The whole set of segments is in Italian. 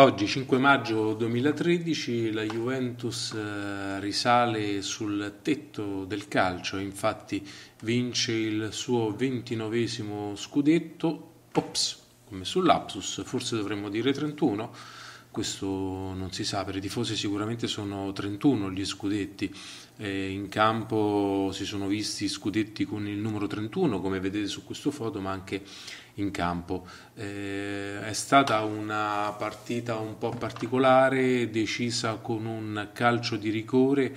Oggi 5 maggio 2013 la Juventus eh, risale sul tetto del calcio, infatti vince il suo 29 scudetto, ops, come sull'Apsus, forse dovremmo dire 31, questo non si sa, per i tifosi sicuramente sono 31 gli scudetti, eh, in campo si sono visti scudetti con il numero 31 come vedete su questa foto ma anche in campo. Eh, è stata una partita un po' particolare, decisa con un calcio di rigore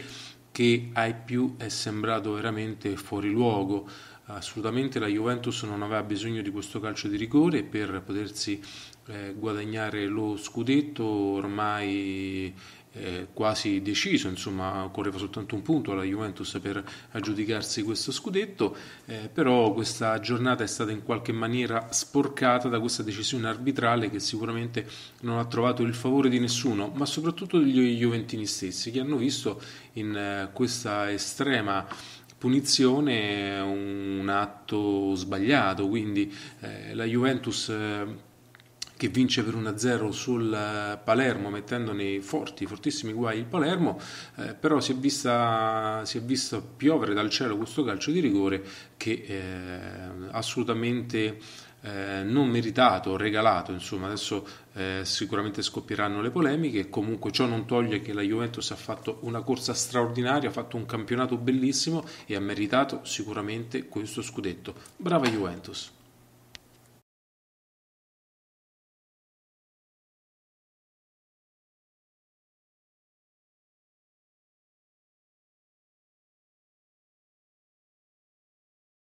che ai più è sembrato veramente fuori luogo. Assolutamente la Juventus non aveva bisogno di questo calcio di rigore per potersi eh, guadagnare lo scudetto, ormai eh, quasi deciso, insomma occorreva soltanto un punto alla Juventus per aggiudicarsi questo scudetto, eh, però questa giornata è stata in qualche maniera sporcata da questa decisione arbitrale che sicuramente non ha trovato il favore di nessuno, ma soprattutto degli Juventini stessi che hanno visto in eh, questa estrema punizione un atto sbagliato, quindi eh, la Juventus eh, che vince per 1-0 sul eh, Palermo mettendone nei forti, fortissimi guai il Palermo, eh, però si è, vista, si è vista piovere dal cielo questo calcio di rigore che eh, assolutamente eh, non meritato, regalato, insomma adesso eh, sicuramente scoppieranno le polemiche, comunque ciò non toglie che la Juventus ha fatto una corsa straordinaria, ha fatto un campionato bellissimo e ha meritato sicuramente questo scudetto. Brava Juventus!